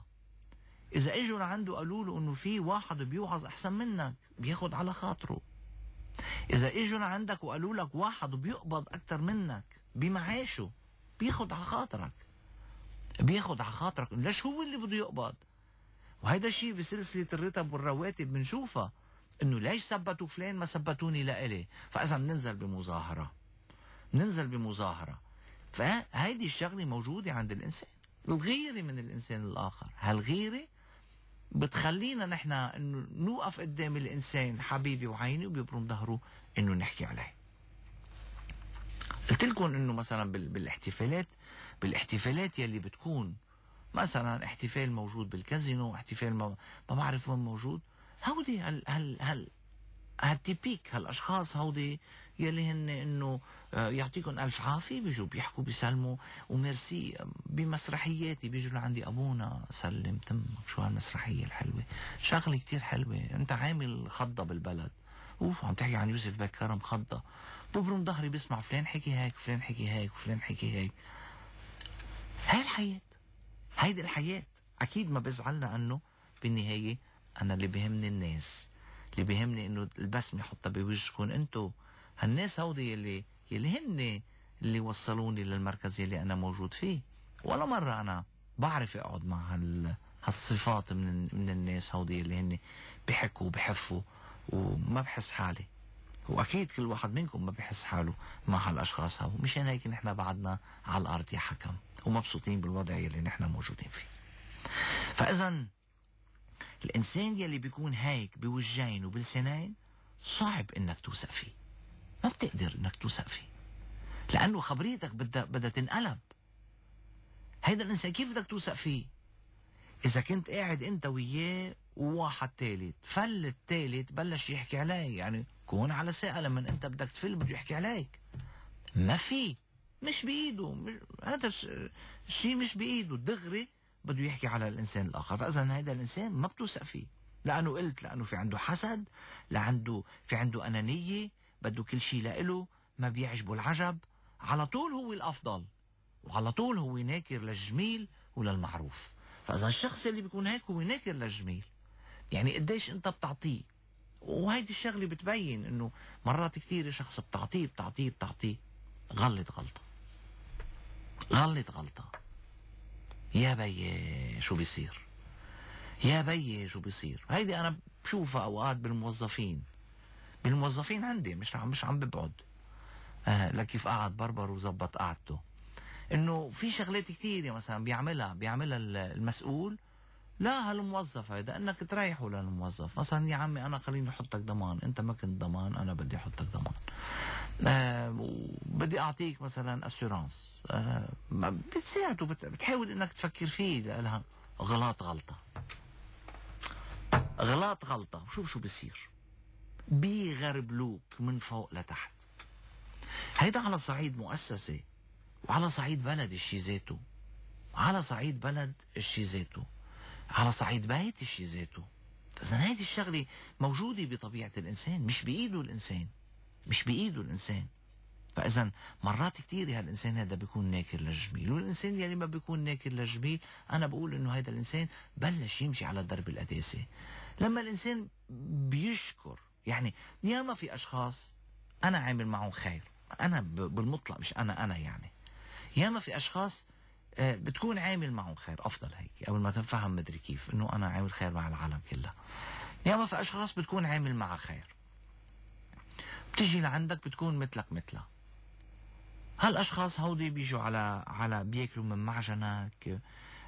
اذا اجوا لعنده قالوا له انه في واحد بيوعظ احسن منك بياخد على خاطره اذا اجوا لعندك وقالوا لك واحد بيقبض اكتر منك بمعاشه بياخد على خاطرك بياخد على خاطرك ليش هو اللي بده يقبض وهيدا الشيء بسلسله الرتب والرواتب بنشوفها انه ليش ثبتوا فلان ما ثبتوني لإلي فاذا بننزل بمظاهره بننزل بمظاهره فهيدي الشغله موجوده عند الانسان الغيره من الانسان الاخر هالغيره بتخلينا نحن انه نوقف قدام الانسان حبيبي وعيني وبيبرم ظهره انه نحكي عليه قلت لكم انه مثلا بالاحتفالات بالاحتفالات يلي بتكون مثلا احتفال موجود بالكازينو احتفال ما, بعرف وين موجود هودي هل هال هال هالتيبيك هالاشخاص هودي يلي هن انه آه، يعطيكم الف عافيه بيجوا بيحكوا بيسلموا وميرسي آه، بمسرحياتي بيجوا لعندي ابونا سلم تمك شو هالمسرحيه الحلوه شغله كتير حلوه انت عامل خضه بالبلد اوف عم تحكي عن يوسف بكر خضه ببرم ظهري بسمع فلان حكي هيك فلان حكي هيك فلان حكي هيك هاي الحياه هيدي الحياه اكيد ما بزعل لانه بالنهايه انا اللي بهمني الناس اللي بيهمني انه البسمه حطها بوجهكم انتم هالناس هودي يلي يلي هن اللي وصلوني للمركز يلي انا موجود فيه ولا مره انا بعرف اقعد مع هال هالصفات من من الناس هودي اللي هن بحكوا وبحفوا وما بحس حالي واكيد كل واحد منكم ما بحس حاله مع هالاشخاص هو مشان هيك نحن بعدنا على الارض يا حكم ومبسوطين بالوضع يلي نحن موجودين فيه فاذا الإنسان يلي بيكون هيك بوجهين وبلسانين صعب إنك توثق فيه ما بتقدر إنك توثق فيه لأنه خبريتك بدها بدها تنقلب هيدا الإنسان كيف بدك توثق فيه إذا كنت قاعد أنت وياه وواحد ثالث فل الثالث بلش يحكي علي يعني كون على ثقة لما أنت بدك تفل بده يحكي عليك ما في مش بإيده هذا الشيء مش بإيده دغري بده يحكي على الانسان الاخر فاذا هذا الانسان ما بتوثق فيه لانه قلت لانه في عنده حسد لعنده في عنده انانيه بده كل شيء لإله ما بيعجبه العجب على طول هو الافضل وعلى طول هو ناكر للجميل وللمعروف فاذا الشخص اللي بيكون هيك هو ناكر للجميل يعني قديش انت بتعطيه وهيدي الشغله بتبين انه مرات كثير شخص بتعطيه بتعطيه بتعطيه غلط غلطه غلط غلطه يا بي شو بيصير يا بي شو بيصير هيدي انا بشوفها اوقات بالموظفين بالموظفين عندي مش عم مش عم ببعد آه لكيف قعد بربر وزبط قعدته انه في شغلات كثيرة مثلا بيعملها بيعملها المسؤول لا هالموظف هيدا انك تريحه للموظف مثلا يا عمي انا خليني احطك ضمان انت ما كنت ضمان انا بدي احطك ضمان آه، بدي اعطيك مثلا اسيورانس آه، بتساعده بتحاول انك تفكر فيه لها غلط غلطه غلط غلطه وشوف شو بصير بيغربلوك من فوق لتحت هيدا على صعيد مؤسسه وعلى صعيد بلد الشي ذاته على صعيد بلد الشي ذاته على صعيد بيت الشي ذاته إذا هيدي الشغله موجوده بطبيعه الانسان مش بايده الانسان مش بايده الانسان فاذا مرات كثير هالانسان هذا بيكون ناكر للجميل والانسان يلي يعني ما بيكون ناكر للجميل انا بقول انه هذا الانسان بلش يمشي على الدرب القداسه لما الانسان بيشكر يعني يا ما في اشخاص انا عامل معهم خير انا بالمطلق مش انا انا يعني يا ما في اشخاص آه، بتكون عامل معهم خير افضل هيك قبل ما تنفهم مدري كيف انه انا عامل خير مع العالم كلها ما في اشخاص بتكون عامل معها خير بتجي لعندك بتكون مثلك مثلها هالاشخاص هودي بيجوا على على بياكلوا من معجنك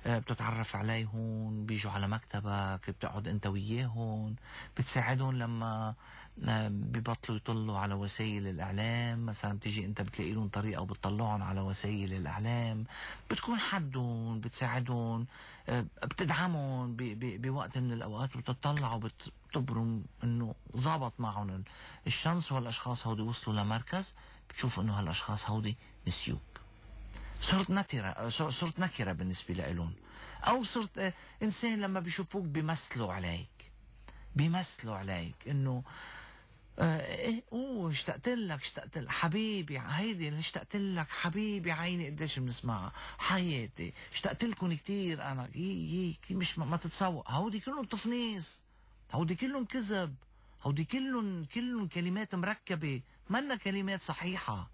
آه، بتتعرف عليهم بيجوا على مكتبك بتقعد انت وياهم بتساعدهم لما آه، ببطلوا يطلوا على وسائل الاعلام مثلا بتيجي انت بتلاقي لهم طريقه وبتطلعهم على وسائل الاعلام بتكون حدهم بتساعدهم آه، بتدعمهم بوقت من الاوقات وبتطلع بتبروا انه ضابط معهم الشمس والاشخاص هودي وصلوا لمركز بتشوف انه هالاشخاص هودي نسيوك صرت نكرة صرت نكرة بالنسبة لإلهم أو صرت آه، إنسان لما بيشوفوك بيمثلوا عليك بيمثلوا عليك إنه آه، ايه اوه اشتقت لك اشتقت لك حبيبي هيدي اللي اشتقت لك حبيبي عيني قديش بنسمعها حياتي اشتقت لكم كثير انا يي يي مش ما, ما هودي كلهم تفنيص هودي كلهم كذب هودي كلهم كلهم كلمات مركبة منا كلمات صحيحة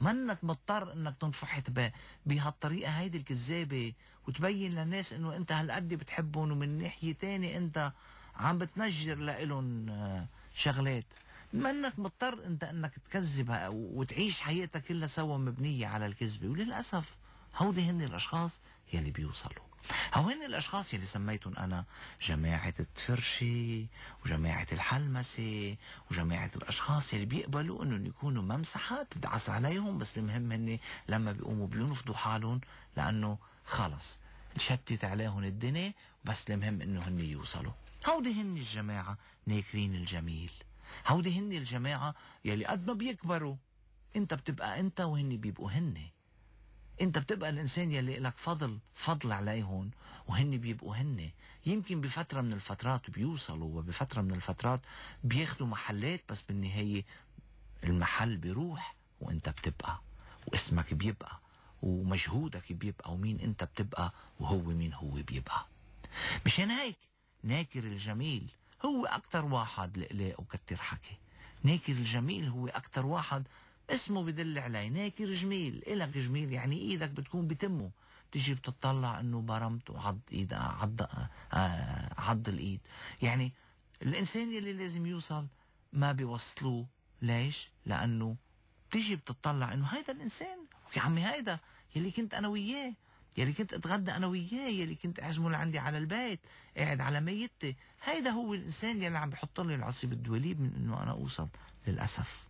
منك مضطر انك تنفحت بهالطريقة هيدي الكذابة وتبين للناس انه انت هالقد بتحبهم ومن ناحية تاني انت عم بتنجر لإلهم آه، شغلات منك مضطر انت انك تكذب وتعيش حياتك كلها سوا مبنية على الكذبة وللأسف هودي هن الاشخاص يلي بيوصلوا هؤلاء الأشخاص اللي سميتهم أنا جماعة التفرشي وجماعة الحلمسة وجماعة الأشخاص اللي بيقبلوا أنهم يكونوا ممسحات تدعس عليهم بس المهم هن لما بيقوموا بينفضوا حالهم لأنه خلص تشتت عليهم الدنيا بس المهم أنه هن يوصلوا هودي هن الجماعة ناكرين الجميل هودي هن الجماعة يلي قد ما بيكبروا انت بتبقى انت وهن بيبقوا هن انت بتبقى الانسان يلي لك فضل فضل عليهم وهن بيبقوا هن يمكن بفترة من الفترات بيوصلوا وبفترة من الفترات بياخدوا محلات بس بالنهاية المحل بيروح وانت بتبقى واسمك بيبقى ومجهودك بيبقى ومين انت بتبقى وهو مين هو بيبقى مشان هيك ناكر الجميل هو اكتر واحد لقلاق وكتر حكي ناكر الجميل هو اكتر واحد اسمه بدل على عينيك رجميل إلك رجميل يعني إيدك بتكون بتمه تجي بتطلع أنه برمت وعض إيد عض آه، عض الإيد يعني الإنسان يلي لازم يوصل ما بيوصلوه ليش؟ لأنه بتجي بتطلع انه هيدا الانسان يا عمي هيدا يلي كنت انا وياه يلي كنت اتغدى انا وياه يلي كنت اعزمه لعندي على البيت قاعد على ميتتي هيدا هو الانسان يلي عم بحط لي العصي بالدوليب من انه انا اوصل للاسف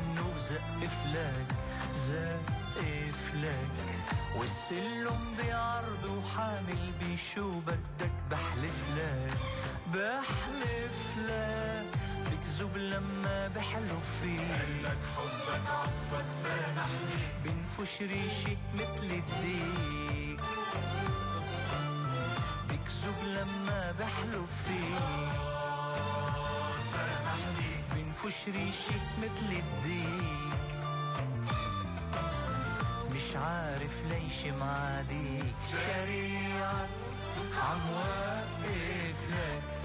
زقف لك زقف لك والسلم بعرض وحامل بيشو بدك بحلف لك بحلف لك بكذب لما بحلف فيك قالك حبك عطفك سامحني بنفش ريشك مثل الديك بكذب لما بحلف فيك فيكوش ريشة متل الديك مش عارف ليش معاديك شريعة عم وقف لك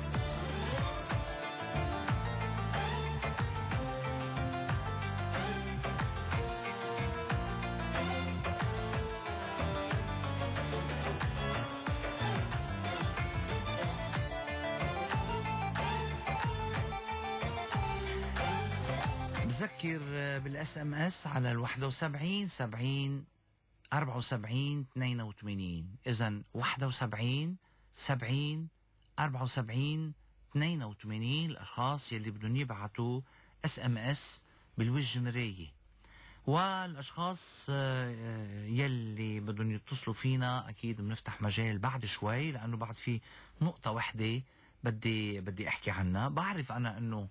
التذكير بالاس ام اس على ال 71 70 74 82 اذا 71 70 74 82 الاشخاص يلي بدهم يبعثوا اس ام اس بالوجه مرايه والاشخاص آه، آه، يلي بدهم يتصلوا فينا اكيد بنفتح مجال بعد شوي لانه بعد في نقطه وحده بدي بدي احكي عنها بعرف انا انه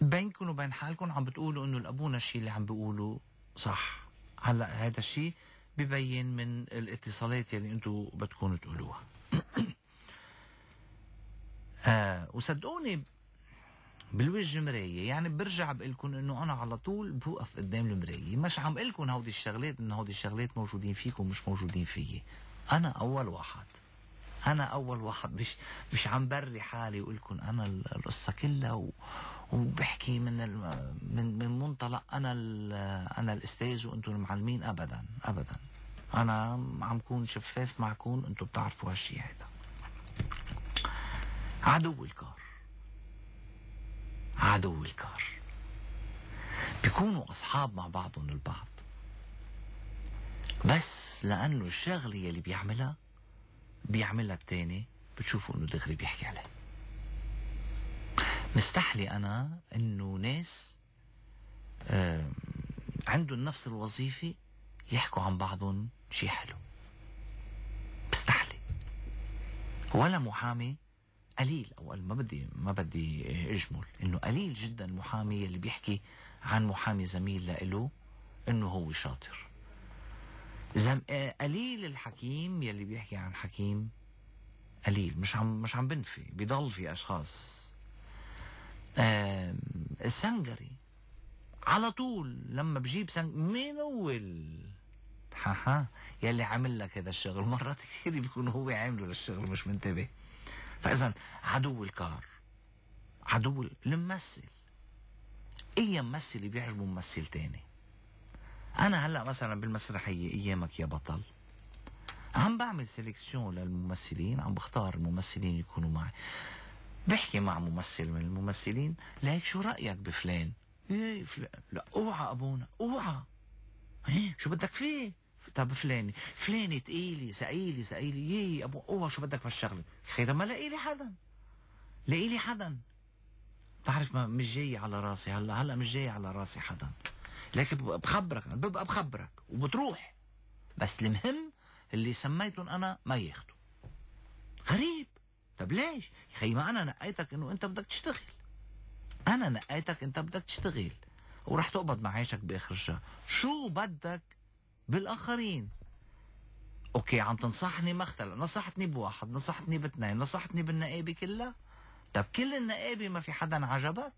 بينكم وبين حالكم عم بتقولوا انه الابونا الشيء اللي عم بيقولوا صح هلا هذا الشيء ببين من الاتصالات اللي انتم بتكونوا تقولوها آه وصدقوني بالوجه المراية يعني برجع بقول لكم انه انا على طول بوقف قدام المراية مش عم اقول لكم هودي الشغلات انه هودي الشغلات موجودين فيكم مش موجودين فيي انا اول واحد انا اول واحد مش مش عم بري حالي واقول لكم انا القصة كلها و... وبحكي من من من منطلق انا انا الاستاذ وانتم المعلمين ابدا ابدا انا عم كون شفاف معكم انتم بتعرفوا هالشيء هذا عدو الكار عدو الكار بيكونوا اصحاب مع بعضهم البعض بس لانه الشغله يلي بيعملها بيعملها التاني بتشوفوا انه دغري بيحكي عليه مستحلي أنا أنه ناس عندهم نفس الوظيفة يحكوا عن بعضهم شيء حلو مستحلي ولا محامي قليل او ما بدي ما بدي اجمل انه قليل جدا المحامي اللي بيحكي عن محامي زميل له انه هو شاطر زم... آه، قليل الحكيم يلي بيحكي عن حكيم قليل مش عم مش عم بنفي بضل في اشخاص السنجري على طول لما بجيب سنج هو ال ها يلي عامل لك هذا الشغل مرات كثير بيكون هو عامله للشغل مش منتبه فاذا عدو الكار عدو الممثل اي ممثل بيعجبه ممثل تاني انا هلا مثلا بالمسرحيه ايامك يا بطل عم بعمل سيلكسيون للممثلين عم بختار الممثلين يكونوا معي بحكي مع ممثل من الممثلين ليك شو رأيك بفلان ايه فلان لا اوعى ابونا اوعى ايه شو بدك فيه طب فلاني فلاني تقيلي سقيلي سقيلي يي ابو اوعى شو بدك بالشغله خير ما لاقي لي حدا لاقي لي حدا بتعرف ما مش جاي على راسي هلا هلا مش جاي على راسي حدا لكن بخبرك ببقى بخبرك وبتروح بس المهم اللي سميتهم انا ما ياخدوا غريب طب ليش؟ يا اخي ما انا نقيتك انه انت بدك تشتغل انا نقيتك انت بدك تشتغل ورح تقبض معاشك باخر الشهر شو بدك بالاخرين اوكي عم تنصحني ما اختلف، نصحتني بواحد نصحتني باثنين نصحتني بالنقابه كلها طب كل النقابه ما في حدا عجبك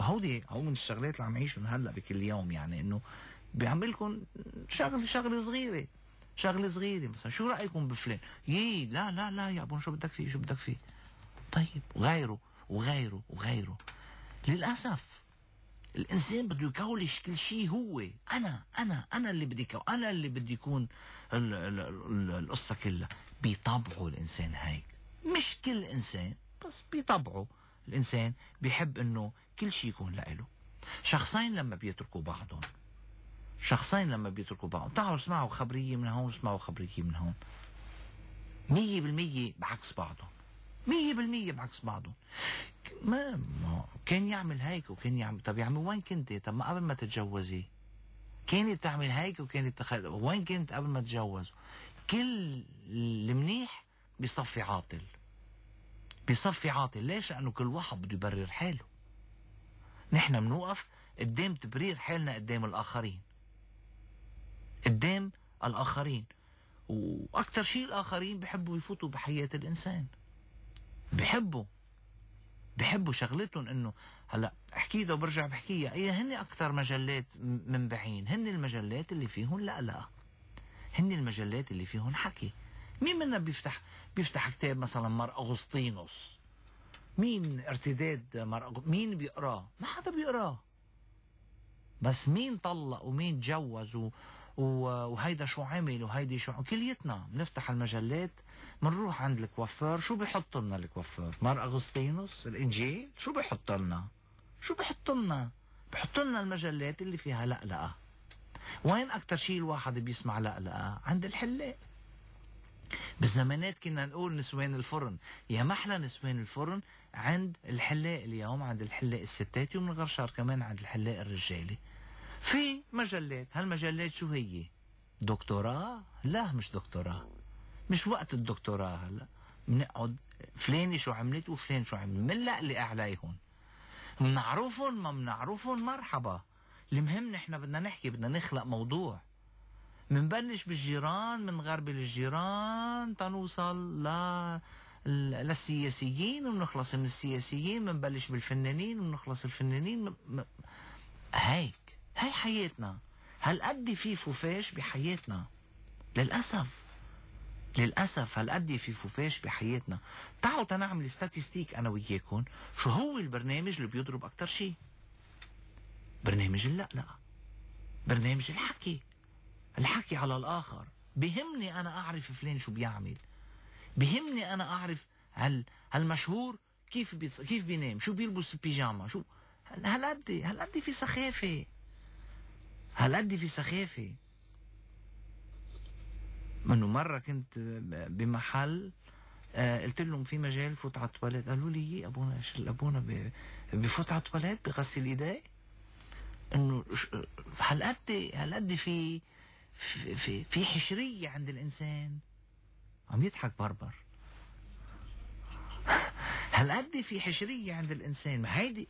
هودي هو من الشغلات اللي عم عيشهم هلا بكل يوم يعني انه بيعمل لكم شغله شغله صغيره شغله صغيره مثلا شو رايكم بفلان يي لا لا لا يا ابو شو بدك فيه شو بدك فيه طيب وغيره وغيره وغيره للاسف الانسان بده يكولش كل شيء هو انا انا انا اللي بدي كو... انا اللي بدي يكون القصه كلها بطبعه الانسان هيك مش كل انسان بس بطبعه الانسان بيحب انه كل شيء يكون لإله شخصين لما بيتركوا بعضهم شخصين لما بيتركوا بعض تعالوا اسمعوا خبرية من هون اسمعوا خبرية من هون مية بالمية بعكس بعضهم مية بالمية بعكس بعضهم ما, ما كان يعمل هيك وكان يعمل طب يا عمي وين كنت طب ما قبل ما تتجوزي كانت تعمل هيك وكانت تخل... وين كنت قبل ما تتجوز كل المنيح بيصفي عاطل بيصفي عاطل ليش لانه كل واحد بده يبرر حاله نحن بنوقف قدام تبرير حالنا قدام الاخرين قدام الآخرين وأكثر شيء الآخرين بحبوا يفوتوا بحياة الإنسان بحبوا بحبوا شغلتهم انه هلا حكيتها وبرجع بحكيها هي هن اكثر مجلات من بعين هن المجلات اللي فيهم لا هن المجلات اللي فيهم حكي مين منا بيفتح بيفتح كتاب مثلا مر اغسطينوس مين ارتداد مر أغ... مين بيقراه ما حدا بيقراه بس مين طلق ومين تجوز و... وهيدا شو عمل وهيدي شو كليتنا بنفتح المجلات بنروح عند الكوافير شو بحط لنا الكوافير مار اغسطينوس الانجيل شو بحط لنا شو بحط لنا بحط لنا المجلات اللي فيها لقلقه وين اكثر شيء الواحد بيسمع لقلقه عند الحلاق بالزمانات كنا نقول نسوان الفرن يا محلى نسوان الفرن عند الحلاق اليوم عند الحلاق الستات ومن غير شهر كمان عند الحلاق الرجالي في مجلات هالمجلات شو هي دكتوراه لا مش دكتوراه مش وقت الدكتوراه هلا بنقعد فلانة شو عملت وفلان شو عمل اللي عليهم بنعرفهم ما بنعرفهم مرحبا المهم نحن بدنا نحكي بدنا نخلق موضوع منبلش بالجيران غرب الجيران تنوصل ل للسياسيين ونخلص من السياسيين بنبلش بالفنانين ونخلص الفنانين هيك هاي حياتنا هالقد في فوفاش بحياتنا للأسف للأسف هالقد في فوفاش بحياتنا تعالوا تنعمل ستاتستيك أنا وياكم شو هو البرنامج اللي بيضرب أكتر شيء برنامج اللقلقة برنامج الحكي الحكي على الآخر بهمني أنا أعرف فلان شو بيعمل بهمني أنا أعرف هل هالمشهور كيف بيص... كيف بينام شو بيلبس البيجاما شو هالقد هالقد في سخافه هل في سخافة منه مرة كنت بمحل آه قلت لهم في مجال فوت على التواليت قالوا لي إيه، ابونا ابونا بفوت على التواليت بغسل ايديه انه هل قد هل قد في في, في في حشريه عند الانسان عم يضحك بربر هل قد في حشريه عند الانسان ما هيدي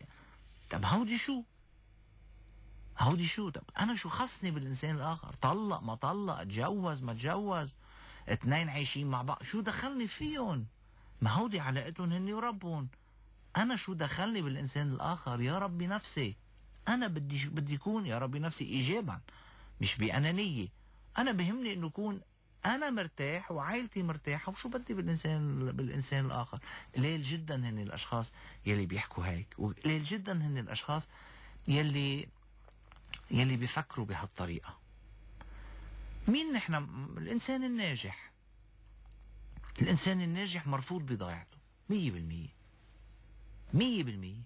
طب هودي شو هودي شو طب انا شو خصني بالانسان الاخر طلق ما طلق اتجوز ما اتجوز اثنين عايشين مع بعض شو دخلني فيهم ما هودي علاقتهم هني وربهم انا شو دخلني بالانسان الاخر يا ربي نفسي انا بدي بدي يكون يا ربي نفسي ايجابا مش بانانيه انا بهمني انه يكون انا مرتاح وعائلتي مرتاحه وشو بدي بالانسان بالانسان الاخر قليل جدا هن الاشخاص يلي بيحكوا هيك وقليل جدا هن الاشخاص يلي يلي بيفكروا بهالطريقة مين نحن الإنسان الناجح الإنسان الناجح مرفوض بضيعته مية بالمية مية بالمية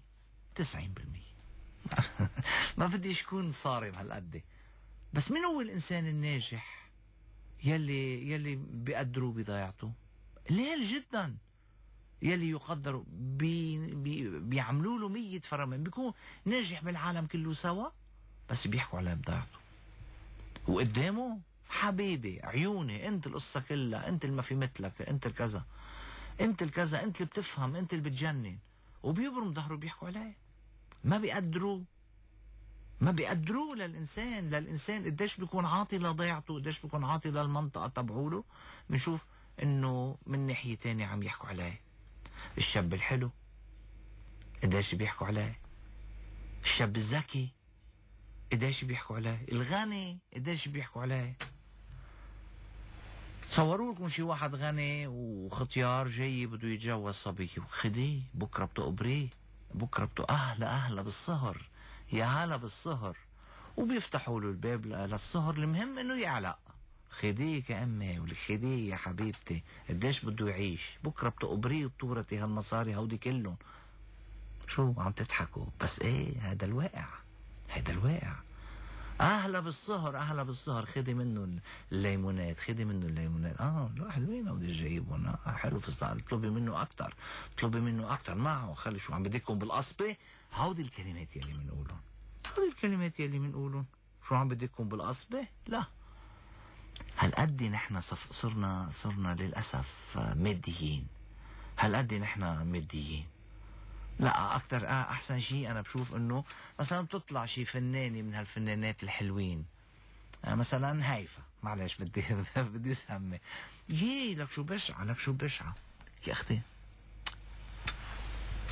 تسعين بالمية ما بديش يكون صارم هالقد بس مين هو الإنسان الناجح يلي يلي بيقدروا بضيعته قليل جدا يلي يقدر بي بي بيعملوا له 100 فرمان بيكون ناجح بالعالم كله سوا بس بيحكوا على ابداعته وقدامه حبيبي عيوني انت القصة كلها انت اللي ما في مثلك انت الكذا انت الكذا انت اللي بتفهم انت اللي بتجنن وبيبرم ظهره بيحكوا عليه ما بيقدروا ما بيقدروا للانسان للانسان قديش بيكون عاطي لضيعته قديش بيكون عاطي للمنطقه تبعوله بنشوف انه من ناحيه تانية عم يحكوا عليه الشاب الحلو قديش بيحكوا عليه الشاب الذكي قديش بيحكوا عليه الغني قديش بيحكوا عليه تصوروا لكم شي واحد غني وختيار جاي بده يتجوز صبية وخديه بكره بتقبريه بكره بتو اهلا اهلا بالسهر يا هلا بالسهر وبيفتحوا له الباب للسهر المهم انه يعلق خديك يا امي والخديه يا حبيبتي قديش بده يعيش بكره بتقبريه بتورتي هالمصاري هودي كلهم شو عم تضحكوا بس ايه هذا الواقع هيدا الواقع اهلا بالسهر اهلا بالسهر خدي منه الليمونات خدي منه الليمونات اه لا حلوين اودي جايبهم آه حلو في الصعيد اطلبي منه اكثر اطلبي منه اكثر معه خلي شو عم بدكم بالقصبه هودي الكلمات يلي بنقولهم هودي الكلمات يلي بنقولهم شو عم بدكم بالقصبه لا هالقد نحن صرنا صرنا للاسف ماديين هالقد نحن ماديين لا اكثر آه، احسن شيء انا بشوف انه مثلا بتطلع شي فنانه من هالفنانات الحلوين آه، مثلا هيفا معلش بدي بدي اسمي يي لك شو بشعة لك شو بشعة يا اختي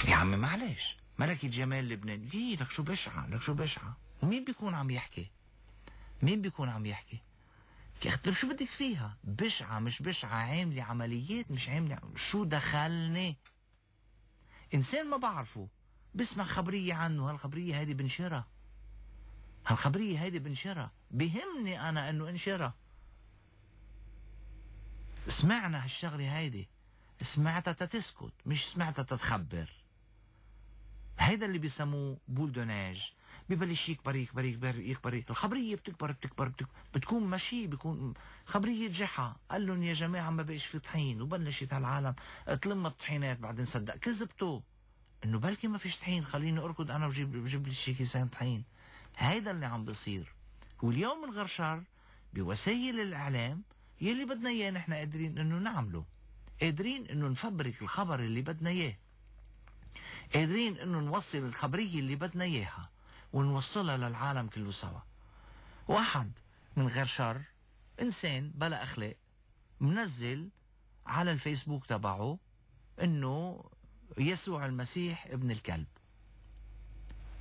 يا عمي معلش ملكة جمال لبنان يي لك شو بشعة لك شو بشعة ومين بيكون عم يحكي مين بيكون عم يحكي يا اختي شو بدك فيها بشعة مش بشعة عاملة عمليات مش عاملة شو دخلني انسان ما بعرفه بسمع خبريه عنه هالخبريه هذه بنشرها هالخبريه هذه بنشرها بهمني انا انه انشرها سمعنا هالشغله هيدي سمعتها تتسكت مش سمعتها تتخبر هيدا اللي بيسموه بولدوناج ببلش يكبر يكبر يكبر يكبر, يكبر. الخبرية بتكبر بتكبر, بتكبر بتكون ماشي بيكون خبرية جحا قال لهم يا جماعة ما بقيش في طحين وبلشت هالعالم تلم الطحينات بعدين صدق كذبته انه بلكي ما فيش طحين خليني اركض انا وجيب بجيب لي شي كيسان طحين هيدا اللي عم بيصير واليوم الغرشار بوسائل الاعلام يلي بدنا اياه نحن قادرين انه نعمله قادرين انه نفبرك الخبر اللي بدنا اياه قادرين انه نوصل الخبريه اللي بدنا اياها ونوصلها للعالم كله سوا واحد من غير شر انسان بلا اخلاق منزل على الفيسبوك تبعه انه يسوع المسيح ابن الكلب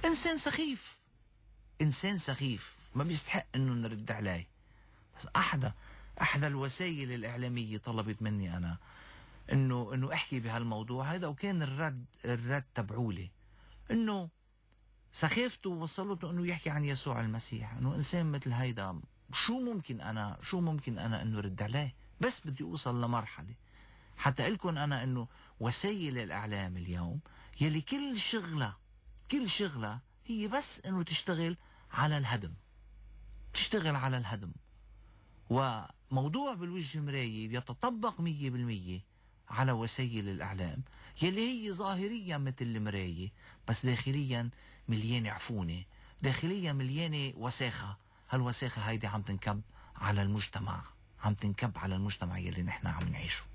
انسان سخيف انسان سخيف ما بيستحق انه نرد عليه بس احدى احدى الوسائل الاعلاميه طلبت مني انا انه انه احكي بهالموضوع هذا وكان الرد الرد تبعولي انه سخافته وصلته انه يحكي عن يسوع المسيح انه انسان مثل هيدا شو ممكن انا شو ممكن انا انه رد عليه بس بدي اوصل لمرحله حتى لكم انا انه وسائل الاعلام اليوم يلي كل شغله كل شغله هي بس انه تشتغل على الهدم تشتغل على الهدم وموضوع بالوجه مراية بيتطبق مية بالمية على وسائل الإعلام يلي هي ظاهريا مثل المراية بس داخليا مليانة عفونة داخلية مليانة وساخة هالوساخة هيدي عم تنكب على المجتمع عم تنكب على المجتمع يلي نحن عم نعيشه